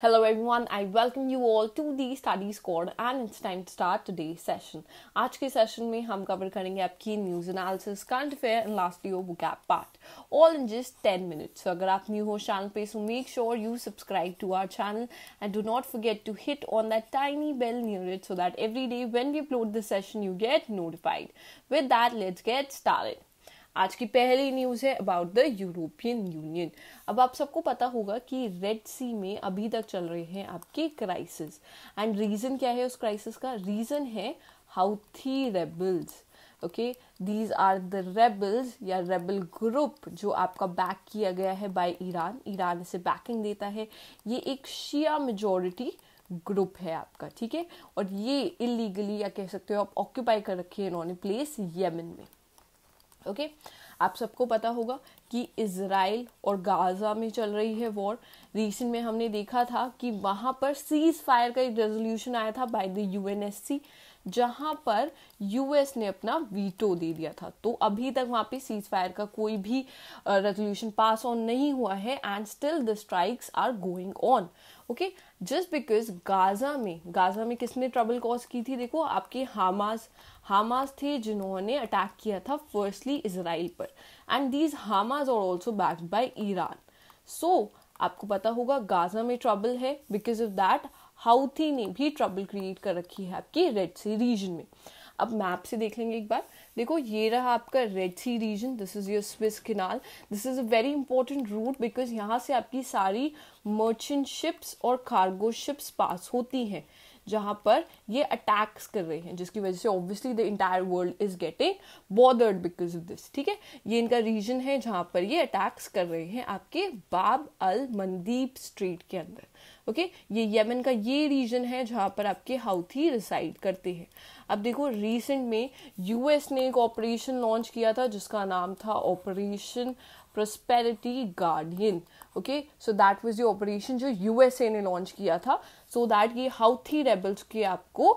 Hello everyone, I welcome you all to the study squad and it's time to start today's session. आज के session में हम cover करेंगे आपकी news analysis current affair and lastly your book app part all in just 10 minutes so अगर आप new हो channel पे so make sure you subscribe to our channel and do not forget to hit on that tiny bell near it so that every day when we upload this session you get notified with that let's get started आज की पहली news है about the European union अब आप सबको पता होगा कि रेड सी में अभी तक चल रहे हैं आपके क्राइसिस एंड रीज़न क्या है उस क्राइसिस का रीज़न है Houthi rebels okay these are the rebels या रेबल ग्रुप जो आपका बैक किया गया है बाय ईरान ईरान इसे बैकिंग देता है ये एक शिया मेजोरिटी ग्रुप है आपका ठीक है और ये इलीगली या कह सकते हो आप ऑक्यूपाई कर रखी है इन्होंने प्लेस यमन में ओके आप सबको पता होगा कि इसराइल और गाज़ा में चल रही है वॉर रिसेंट में हमने देखा था कि वहाँ पर सीज़ फायर का एक रेजोल्यूशन आया था बाय द यूएनएससी जहां पर यूएस ने अपना वीटो दे दिया था तो अभी तक वहां पे सीज फायर का कोई भी रेजोल्यूशन पास ऑन नहीं हुआ है and still the strikes are going on okay just because Gaza में गाजा में किसने ट्रबल कॉज की थी देखो आपके हामास हामास थे जिन्होंने अटैक किया था फर्स्टली इसराइल पर एंड दीज हामास और also backed by Iran so आपको पता होगा गाजा में ट्रबल है बिकॉज ऑफ दैट हाउथी ने भी ट्रबल क्रिएट कर रखी है आपकी रेड सी रीजन में अब मैप से देख लेंगे एक बार देखो ये रहा आपका red sea region this is your Suez canal this is a very important route because यहाँ से आपकी सारी मर्चेंट शिप्स और कार्गो शिप्स पास होती हैं जहाँ पर ये अटैक्स कर रहे हैं जिसकी वजह से obviously the entire world is getting bothered because of this ठीक है ये इनका रीजन है जहाँ पर ये अटैक्स कर रहे हैं आपके बाब अल मंदीप स्ट्रीट के अंदर ओके ये यमन का ये रीजन है जहाँ पर आपके हाउथी रिसाइड करते हैं अब देखो रिसेंट में यूएस ने एक ऑपरेशन लॉन्च किया था जिसका नाम था Operation Prosperity Guardian okay so that was you operation जो यूएसए ने लॉन्च किया था सो so दैट ये हाउथी रेबल्स के आपको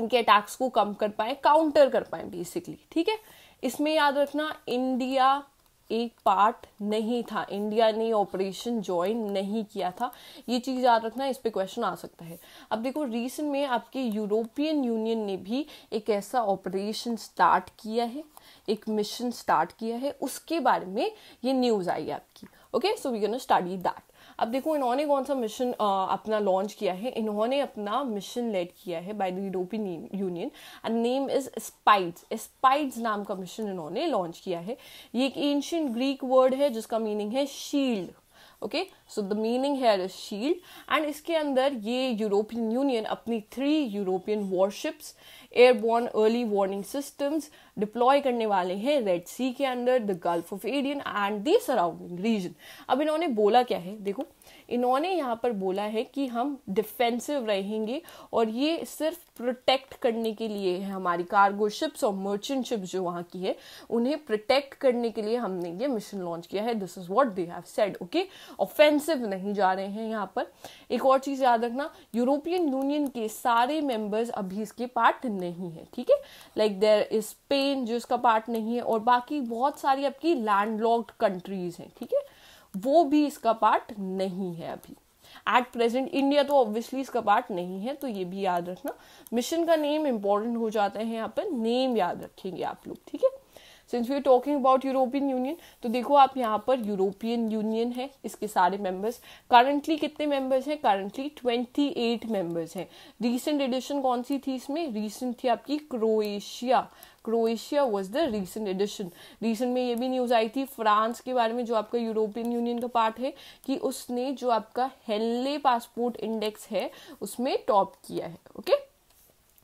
इनके अटैक्स को कम कर पाए काउंटर कर पाए बेसिकली ठीक है इसमें याद रखना इंडिया एक पार्ट नहीं था इंडिया ने ऑपरेशन ज्वाइन नहीं किया था ये चीज़ याद रखना इस पर क्वेश्चन आ सकता है अब देखो रिसेंट में आपके यूरोपियन यूनियन ने भी एक ऐसा ऑपरेशन स्टार्ट किया है एक मिशन स्टार्ट किया है उसके बारे में ये न्यूज़ आई है आपकी okay so we can study that अब देखो इन्होंने कौन सा मिशन अपना लॉन्च किया है इन्होंने अपना मिशन लेड किया है by the European Union and name is Aspides Aspides नाम का मिशन इन्होंने लॉन्च किया है ये एक एंशियंट ग्रीक वर्ड है जिसका मीनिंग है shield okay so the meaning here is shield and इसके अंदर ये यूरोपियन यूनियन अपनी three European warships airborne early warning systems deploy करने वाले हैं रेड सी के अंदर the gulf of Aden and the surrounding region अब इन्होंने बोला क्या है देखो इन्होंने यहाँ पर बोला है कि हम डिफेंसिव रहेंगे और ये सिर्फ प्रोटेक्ट करने के लिए है हमारी कार्गो शिप्स और मर्चेंट शिप जो वहाँ की है उन्हें प्रोटेक्ट करने के लिए हमने ये मिशन लॉन्च किया है this is what they have said okay offensive नहीं जा रहे हैं यहाँ पर एक और चीज़ याद रखना यूरोपियन यूनियन के सारे मेंबर्स अभी इसके पार्ट नहीं है ठीक है लाइक देर इज स्पेन जो इसका पार्ट नहीं है और बाकी बहुत सारी आपकी लैंड कंट्रीज हैं ठीक है थीके? वो भी इसका पार्ट नहीं है अभी एट प्रेजेंट इंडिया तो ऑब्वियसली इसका पार्ट नहीं है तो ये भी याद रखना मिशन का नेम इंपॉर्टेंट हो जाता है यहाँ पर नेम याद रखेंगे आप लोग ठीक है since we are talking about European Union तो देखो आप यहाँ पर यूरोपियन यूनियन है इसके सारे मेंबर्स करंटली कितने मेंबर्स हैं करंटली ट्वेंटी एट मेंबर्स हैं रिसेंट एडिशन कौन सी थी इसमें रिसेंट थी आपकी Croatia Croatia was the recent addition recent में ये भी न्यूज़ आई थी फ्रांस के बारे में जो आपका यूरोपियन यूनियन का पार्ट है कि उसने जो आपका हेल्ले पासपोर्ट इंडेक्स है उसमें टॉप किया है ओके okay?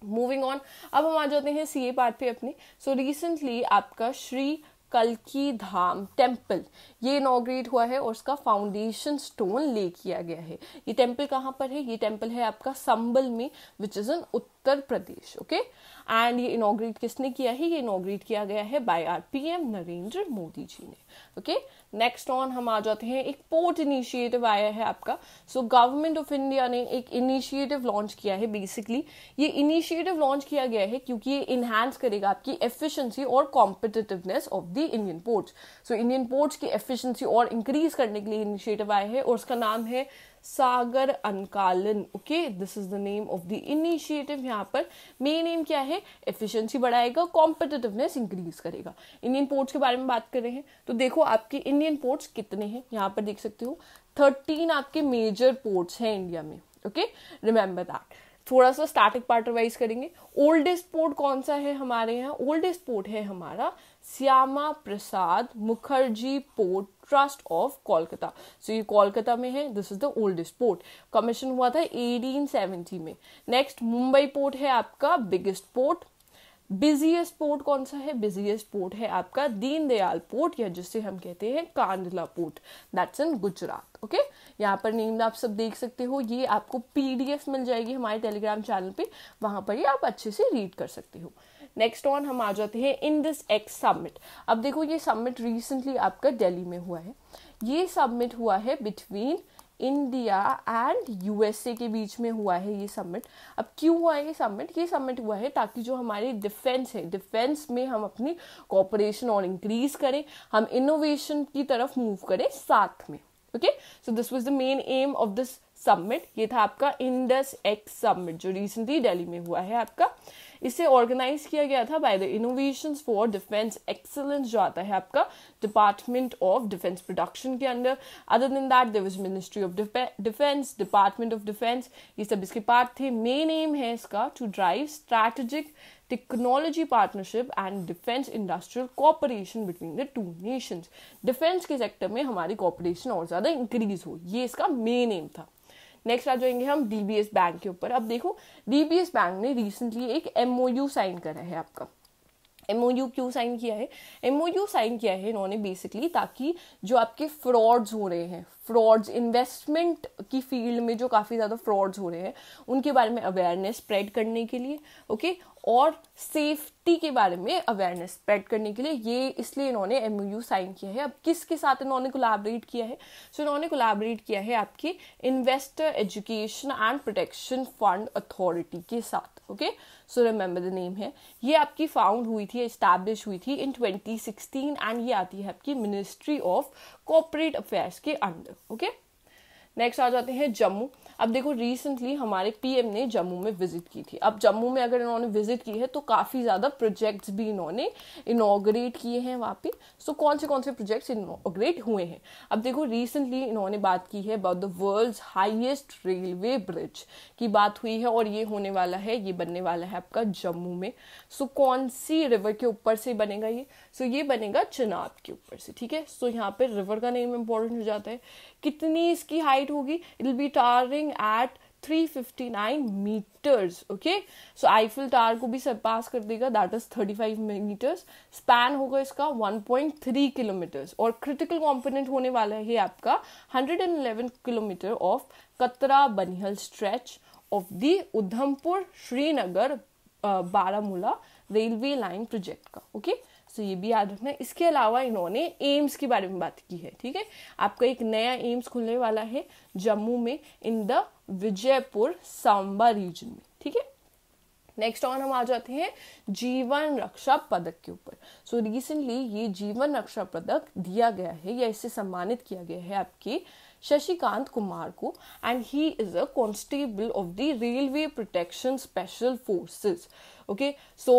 मूविंग ऑन अब हम आ जाते हैं सी ए पार्ट पे अपने सो so, रिसेंटली आपका श्री कलकी धाम टेम्पल ये इनाग्रेट हुआ है और उसका फाउंडेशन स्टोन ले किया गया है ये टेम्पल कहाँ पर है ये टेम्पल है आपका संबल में which is an Uttar Uttar Pradesh okay and ये इनोग्रेट किसने किया है ये इनोग्रेट किया गया है by our PM Narendra Modi ji ने ओके नेक्स्ट ऑन हम आ जाते हैं एक पोर्ट इनिशिएटिव आया है आपका सो गवर्नमेंट ऑफ इंडिया ने एक इनिशिएटिव लॉन्च किया है बेसिकली ये इनिशिएटिव लॉन्च किया गया है क्योंकि ये इनहेंस करेगा आपकी एफिशिएंसी और competitiveness of the Indian ports so Indian ports की एफिशिएंसी और इंक्रीज करने के लिए इनिशिएटिव आया है और उसका नाम है Sagar Ankalan okay this is the name of the initiative यहाँ पर मेन एम क्या है एफिशिएंसी बढ़ाएगा कॉम्पिटेटिवनेस इंक्रीज करेगा इंडियन पोर्ट्स के बारे में बात कर रहे हैं तो देखो आपके इंडियन पोर्ट्स कितने हैं यहाँ पर देख सकते हो थर्टीन आपके मेजर पोर्ट्स हैं इंडिया में ओके रिमेंबर दैट थोड़ा सा स्टैटिक पार्ट रिवाइज करेंगे ओल्डेस्ट पोर्ट कौन सा है हमारे यहाँ ओल्डेस्ट पोर्ट है हमारा Shyama Prasad Mukherjee port trust of Kolkata so ये कोलकाता में है this is the oldest port commission हुआ था 1870 में नेक्स्ट मुंबई पोर्ट है आपका बिगेस्ट पोर्ट बिजिएस्ट पोर्ट कौन सा है बिजिएस्ट पोर्ट है आपका दीनदयाल पोर्ट या जिसे हम कहते हैं Kandla port that's in Gujarat okay यहाँ पर नेम आप सब देख सकते हो ये आपको पीडीएफ मिल जाएगी हमारे टेलीग्राम चैनल पे वहां पर ये आप अच्छे से रीड कर सकते हो नेक्स्ट ऑन हम आ जाते हैं इन दिस एक्स सबमिट अब देखो ये सबमिट रिसेंटली आपका दिल्ली में हुआ है ये सबमिट हुआ है बिटवीन इंडिया एंड यूएसए के बीच में हुआ है ये सबमिट अब क्यों हुआ है ये सबमिट ये सबमिट हुआ है ताकि जो हमारी डिफेंस है डिफेंस में हम अपनी कॉपरेशन और इंक्रीज करें हम इनोवेशन की तरफ मूव करें साथ में okay so this was the main aim of this summit ये था आपका इंडस एक्स सबमिट जो रिसेंटली दिल्ली में हुआ है आपका इसे ऑर्गेनाइज किया गया था by the innovation for defence excellence जो आता है आपका डिपार्टमेंट ऑफ डिफेंस प्रोडक्शन के under other than that there was ministry of defence department of defence ये सब इसके पार्ट थे मेन एम है इसका to drive strategic technology partnership and defence industrial cooperation between the two nations defence के sector में हमारी कॉपरेशन और ज़्यादा इंक्रीज हो ये इसका मेन एम था नेक्स्ट आ जाएंगे हम डी बैंक के ऊपर अब देखो डी बैंक ने रिसेंटली एक एम साइन करा है आपका एम ओ यू क्यों साइन किया है एम ओ यू साइन किया है इन्होंने बेसिकली ताकि जो आपके फ्रॉड्स हो रहे हैं फ्रॉड्स इन्वेस्टमेंट की फील्ड में जो काफ़ी ज़्यादा फ्रॉड्स हो रहे हैं उनके बारे में अवेयरनेस स्प्रेड करने के लिए ओके okay? और सेफ्टी के बारे में अवेयरनेस स्प्रेड करने के लिए ये इसलिए इन्होंने एम यू साइन किया है अब किसके साथ इन्होंने कोलाबरेट किया है सो so, इन्होंने कोलाबरेट किया है आपके investor education and protection fund authority के साथ okay so remember the name है ये आपकी फाउंड हुई थी इस्टेब्लिश हुई थी इन 2016 एंड ये आती है आपकी मिनिस्ट्री ऑफ कॉपरेट अफेयर्स के अंडर ओके okay? नेक्स्ट आ जाते हैं जम्मू अब देखो रिसेंटली हमारे पीएम ने जम्मू में विजिट की थी अब जम्मू में अगर इन्होंने विजिट की है तो काफ़ी ज़्यादा प्रोजेक्ट्स भी इन्होंने इनोग्रेट किए हैं वहाँ पे सो so, कौन से कौन से प्रोजेक्ट्स इनोग्रेट हुए हैं अब देखो रिसेंटली इन्होंने बात की है about the world highest railway bridge की बात हुई है और ये होने वाला है ये बनने वाला है आपका जम्मू में सो so, कौन सी रिवर के ऊपर से बनेगा ये सो so, ये बनेगा चनाब के ऊपर से ठीक है सो यहाँ पर रिवर का नेम इंपॉर्टेंट हो जाता है कितनी इसकी हाइट हाइट होगी it will be towering at 359 metres okay so Eiffel tower को भी सरपास कर देगा दैट इज 35 मीटर्स स्पैन होगा इसका 1.3 किलोमीटर्स और क्रिटिकल कंपोनेंट होने वाला है आपका 111 kilometre of Katra Banihal stretch of the Udhampur Srinagar Baramulla railway line project का ओके okay? सो तो ये भी याद रखना इसके अलावा इन्होंने एम्स के बारे में बात की है ठीक है आपका एक नया एम्स खुलने वाला है जम्मू में in the Vijaypur Samba region में ठीक है नेक्स्ट ऑन हम आ जाते हैं जीवन रक्षा पदक के ऊपर सो रिसेंटली ये जीवन रक्षा पदक दिया गया है या इसे सम्मानित किया गया है आपकी कुमार को and he is a constable of the railway protection special forces okay so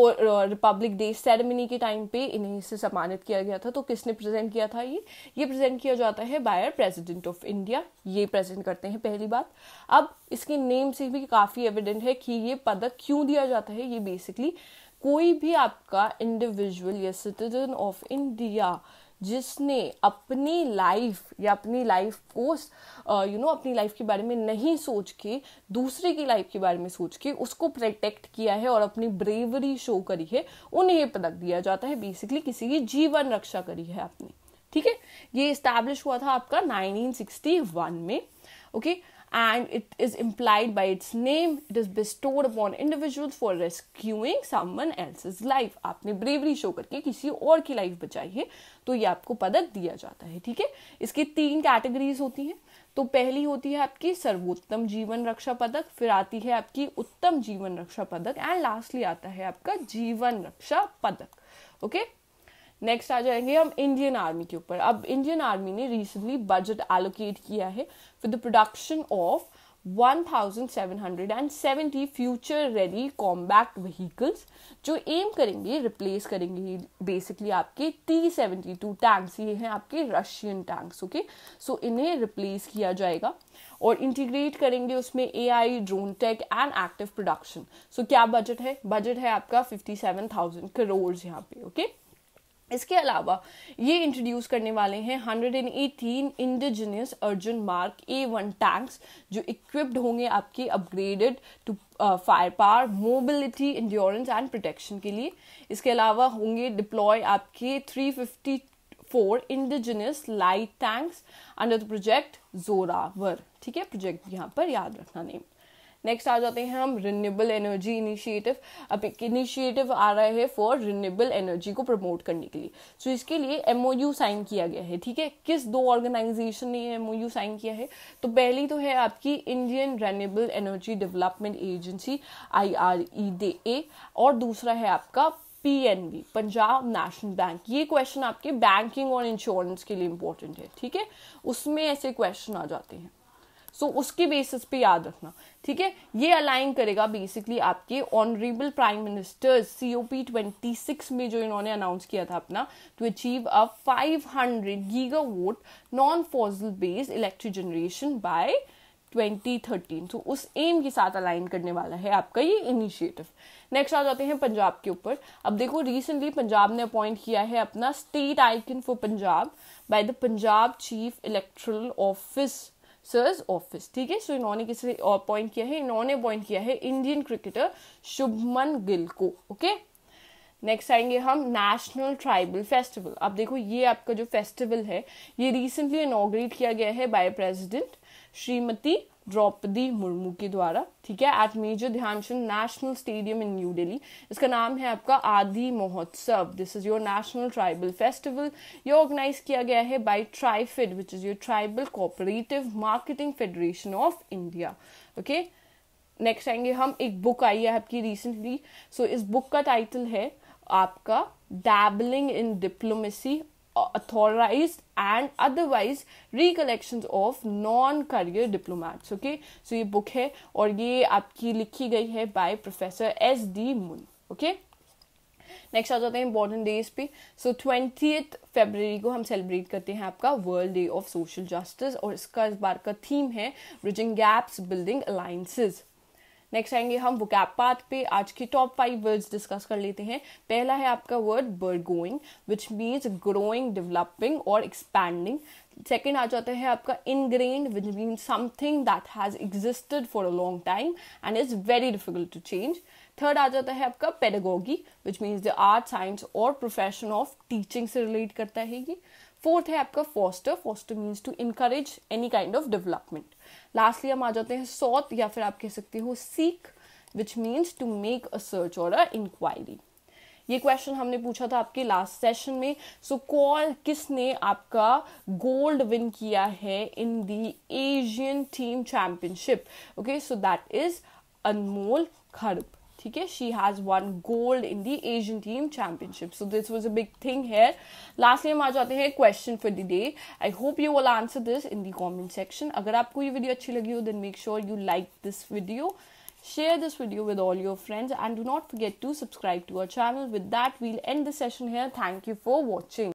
Republic Day ceremony के टाइम पे इन्हें से सम्मानित किया गया था तो किसने प्रेजेंट किया था ये ये प्रेजेंट किया जाता है बायर प्रेसिडेंट ऑफ इंडिया ये प्रेजेंट करते हैं पहली बात अब इसके नेम से भी काफ़ी एविडेंट है कि ये पदक क्यों दिया जाता है ये बेसिकली कोई भी आपका इंडिविजुअल या सिटीजन ऑफ इंडिया जिसने अपनी लाइफ या अपनी लाइफ को यू नो अपनी लाइफ के बारे में नहीं सोच के दूसरे की लाइफ के बारे में सोच के उसको प्रोटेक्ट किया है और अपनी ब्रेवरी शो करी है उन्हें पदक दिया जाता है बेसिकली किसी की जीवन रक्षा करी है आपने ठीक है ये इस्टेब्लिश हुआ था आपका 1961 में okay okay? and it is implied by its name. It is bestowed upon individuals for rescuing someone else's life. आपने ब्रेवरी शो करके किसी और की लाइफ बचाई है तो ये आपको पदक दिया जाता है ठीक है इसकी तीन कैटेगरीज होती हैं तो पहली होती है आपकी सर्वोत्तम जीवन रक्षा पदक फिर आती है आपकी उत्तम जीवन रक्षा पदक एंड लास्टली आता है आपका जीवन रक्षा पदक ओके okay? नेक्स्ट आ जाएंगे हम इंडियन आर्मी के ऊपर अब इंडियन आर्मी ने रिसेंटली बजट एलोकेट किया है for the production of 1770 future ready combat vehicles जो एम करेंगे रिप्लेस करेंगे बेसिकली आपके टी सेवेंटी टू टैंक्स ये हैं आपके रशियन टैंक्स ओके सो इन्हें रिप्लेस किया जाएगा और इंटीग्रेट करेंगे उसमें A I drone tech and active production so क्या बजट है बजट है आपका फिफ्टी सेवन थाउजेंड करोड़ यहाँ पे ओके okay? इसके अलावा ये इंट्रोड्यूस करने वाले हैं 118 indigenous Arjun mark A one tanks जो इक्विप्ड होंगे आपके upgraded to fire power mobility endurance and protection के लिए इसके अलावा होंगे डिप्लॉय आपके 354 indigenous light tanks under the project Zorawar ठीक है प्रोजेक्ट यहाँ पर याद रखना नेम नेक्स्ट आ जाते हैं हम रिन्यूएबल एनर्जी इनिशिएटिव अब एक इनिशिएटिव आ रहा है फॉर रिन्यूएबल एनर्जी को प्रमोट करने के लिए सो so, इसके लिए एमओयू साइन किया गया है ठीक है किस दो ऑर्गेनाइजेशन ने एमओयू साइन किया है तो पहली तो है आपकी Indian renewable energy development agency I R E D A और दूसरा है आपका बी पंजाब नेशनल बैंक ये क्वेश्चन आपके बैंकिंग और इंश्योरेंस के लिए इंपॉर्टेंट है ठीक है उसमें ऐसे क्वेश्चन आ जाते हैं सो उसके बेसिस पे याद रखना ठीक है ये अलाइन करेगा बेसिकली आपके honourable prime minister C O P twenty six में जो इन्होंने अनाउंस किया था अपना to achieve a five hundred gigawatt non fossil based electric generation by 2013 तो उस एम के साथ अलाइन करने वाला है आपका ये इनिशिएटिव नेक्स्ट आ जाते हैं पंजाब के ऊपर अब देखो रिसेंटली पंजाब ने अपॉइंट किया है अपना state icon for Punjab by the Punjab chief electoral officer's office ठीक है सो इन्होंने किसे अपॉइंट किया है इन्होंने अपॉइंट किया है इंडियन क्रिकेटर शुभमन गिल को ओके नेक्स्ट आएंगे हम नेशनल ट्राइबल फेस्टिवल अब देखो ये आपका जो फेस्टिवल है ये रिसेंटली इनोग्रेट किया गया है बाय प्रेसिडेंट श्रीमती द्रौपदी मुर्मू के द्वारा ठीक है at major Dhyanchand national stadium in New Delhi इसका नाम है आपका Aadi Mahotsav this is your national tribal festival ये ऑर्गेनाइज किया गया है by TRIFED which is your tribal cooperative marketing federation of India okay next आएंगे हम एक बुक आई है आपकी रिसेंटली सो so, इस बुक का टाइटल है आपका dabbling in diplomacy Uh, authorized and otherwise recollections of non career diplomats okay so ये book है और ये आपकी लिखी गई है by professor S D Moon okay next आ जाते हैं इंपॉर्टेंट डेज पे सो ट्वेंटी फेबररी को हम सेलिब्रेट करते हैं आपका world day of social justice और इसका इस बार का थीम है bridging gaps building alliances next आएंगे हम वोकैब पार्ट पे आज की टॉप फाइव वर्ड्स डिस्कस कर लेते हैं पहला है आपका word burgeoning which means growing developing और एक्सपैंडिंग सेकेंड आ जाता है आपका ingrain which mean something that has existed for a long time and is very difficult to change third आ जाता है आपका pedagogy which means the art science और प्रोफेशन ऑफ टीचिंग से रिलेट करता है ये फोर्थ है आपका foster foster means to encourage any kind of development lastly हम आ जाते हैं सॉथ या फिर आप कह सकते हो सीख which means to make a search और अ इंक्वायरी ये क्वेश्चन हमने पूछा था आपके लास्ट सेशन में सो so, कॉल किसने आपका गोल्ड विन किया है in the Asian team championship okay so that is Anmol Kharb ठीक है she has won gold in the Asian team championship so this was a big thing here lastly हम आ जाते हैं question for the day I hope you will answer this in the comment section अगर आपको ये video अच्छी लगी हो then make sure you like this video share this video with all your friends and do not forget to subscribe to our channel with that we'll end the session here thank you for watching